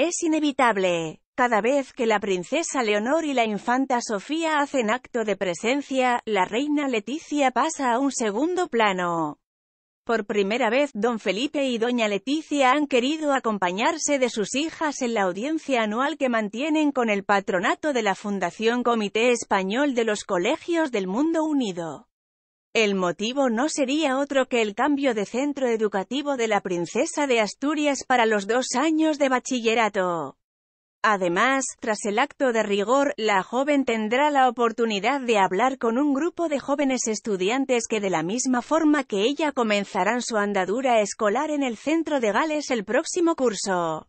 Es inevitable. Cada vez que la princesa Leonor y la infanta Sofía hacen acto de presencia, la reina Leticia pasa a un segundo plano. Por primera vez, don Felipe y doña Leticia han querido acompañarse de sus hijas en la audiencia anual que mantienen con el patronato de la Fundación Comité Español de los Colegios del Mundo Unido. El motivo no sería otro que el cambio de centro educativo de la princesa de Asturias para los dos años de bachillerato. Además, tras el acto de rigor, la joven tendrá la oportunidad de hablar con un grupo de jóvenes estudiantes que de la misma forma que ella comenzarán su andadura escolar en el centro de Gales el próximo curso.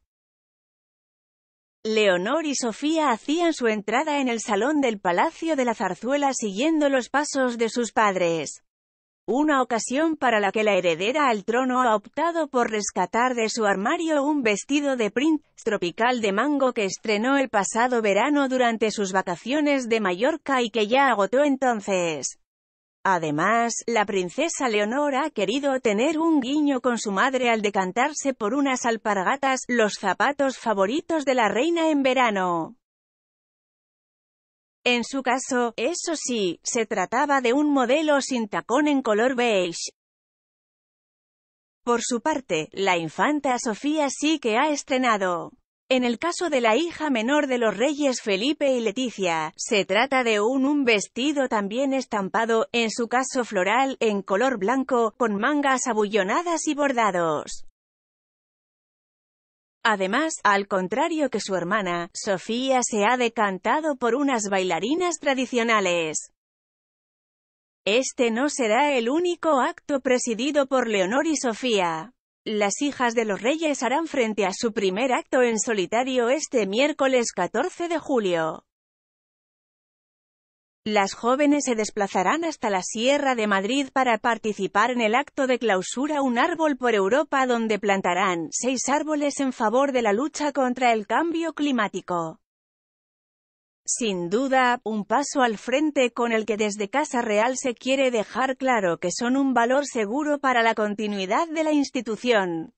Leonor y Sofía hacían su entrada en el salón del Palacio de la Zarzuela siguiendo los pasos de sus padres. Una ocasión para la que la heredera al trono ha optado por rescatar de su armario un vestido de print tropical de mango que estrenó el pasado verano durante sus vacaciones de Mallorca y que ya agotó entonces. Además, la princesa Leonor ha querido tener un guiño con su madre al decantarse por unas alpargatas, los zapatos favoritos de la reina en verano. En su caso, eso sí, se trataba de un modelo sin tacón en color beige. Por su parte, la infanta Sofía sí que ha estrenado en el caso de la hija menor de los reyes Felipe y Leticia, se trata de un, un vestido también estampado, en su caso floral, en color blanco, con mangas abullonadas y bordados. Además, al contrario que su hermana, Sofía se ha decantado por unas bailarinas tradicionales. Este no será el único acto presidido por Leonor y Sofía. Las hijas de los reyes harán frente a su primer acto en solitario este miércoles 14 de julio. Las jóvenes se desplazarán hasta la Sierra de Madrid para participar en el acto de clausura Un Árbol por Europa donde plantarán seis árboles en favor de la lucha contra el cambio climático sin duda, un paso al frente con el que desde Casa Real se quiere dejar claro que son un valor seguro para la continuidad de la institución.